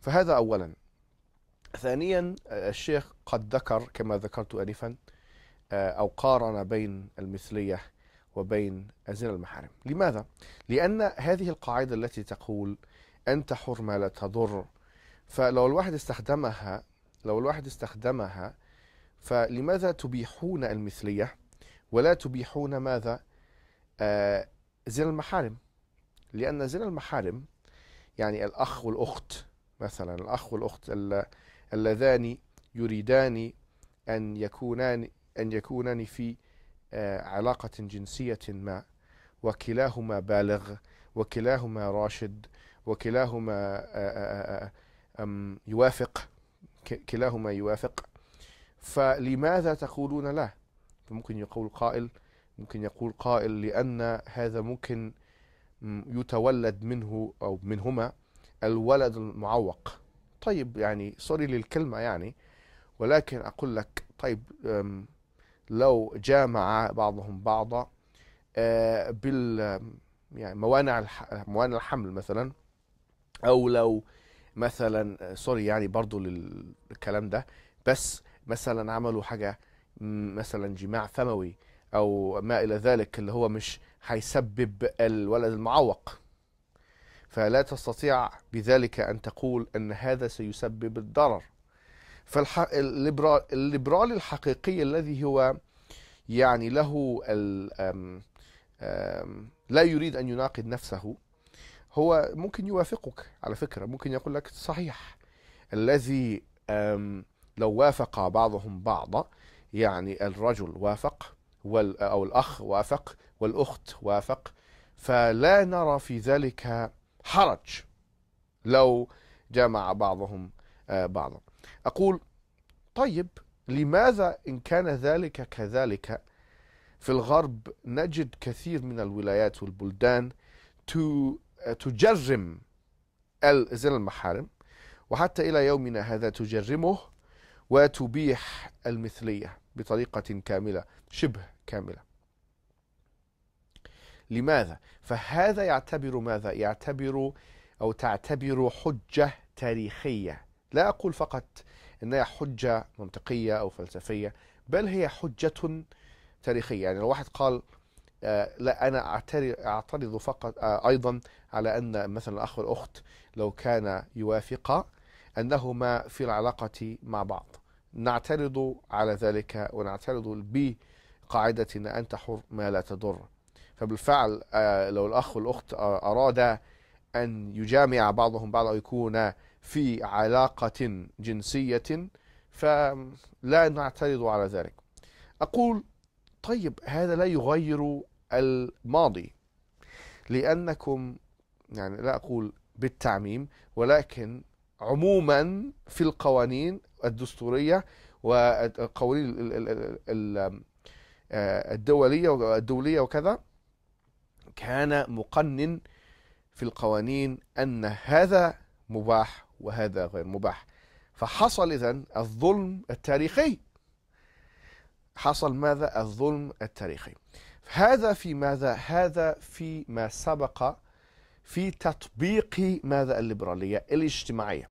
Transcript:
فهذا أولا ثانيا آه، الشيخ قد ذكر كما ذكرت آنفا أو آه، قارن بين المثلية وبين زنا المحارم لماذا؟ لأن هذه القاعدة التي تقول أنت حرمة لا تضر فلو الواحد استخدمها لو الواحد استخدمها فلماذا تبيحون المثلية ولا تبيحون ماذا؟ آه زنا المحارم لأن زنا المحارم يعني الأخ والأخت مثلا الأخ والأخت اللذان يريدان أن يكونان أن يكونان في آه، علاقة جنسية ما وكلاهما بالغ وكلاهما راشد وكلاهما آه، آه، يوافق كلاهما يوافق فلماذا تقولون لا ممكن يقول قائل ممكن يقول قائل لأن هذا ممكن يتولد منه أو منهما الولد المعوق طيب يعني سوري للكلمة يعني ولكن أقول لك طيب لو جامع بعضهم بعضا آه، بال يعني موانع موانع الحمل مثلا أو لو مثلا سوري يعني برضو للكلام ده بس مثلا عملوا حاجة مثلا جماع فموي أو ما إلى ذلك اللي هو مش هيسبب الولد المعوق فلا تستطيع بذلك أن تقول أن هذا سيسبب الضرر فالليبرالي الحقيقي الذي هو يعني له لا يريد أن يناقض نفسه هو ممكن يوافقك على فكرة ممكن يقول لك صحيح الذي لو وافق بعضهم بعضا يعني الرجل وافق أو الأخ وافق والأخت وافق فلا نرى في ذلك حرج لو جمع بعضهم آه، بعضا أقول طيب لماذا إن كان ذلك كذلك في الغرب نجد كثير من الولايات والبلدان آه، تجرم زنا المحارم وحتى إلى يومنا هذا تجرمه وتبيح المثلية بطريقة كاملة شبه كاملة لماذا؟ فهذا يعتبر ماذا؟ يعتبر أو تعتبر حجة تاريخية لا أقول فقط أنها حجة منطقية أو فلسفية بل هي حجة تاريخية يعني لو واحد قال آه لا أنا أعترض فقط آه أيضا على أن مثلا الأخ والأخت لو كان يوافقا أنهما في العلاقة مع بعض نعترض على ذلك ونعترض بقاعدة أنت حر ما لا تضر فبالفعل آه، لو الأخ والأخت آه، أراد أن يجامع بعضهم بعضا يكون في علاقة جنسية فلا نعترض على ذلك أقول طيب هذا لا يغير الماضي لأنكم يعني لا أقول بالتعميم ولكن عموما في القوانين الدستورية والقوانين آه، الدولية الدوليه وكذا كان مقنن في القوانين أن هذا مباح وهذا غير مباح فحصل إذن الظلم التاريخي حصل ماذا الظلم التاريخي هذا في ماذا هذا في ما سبق في تطبيق ماذا الليبرالية الاجتماعية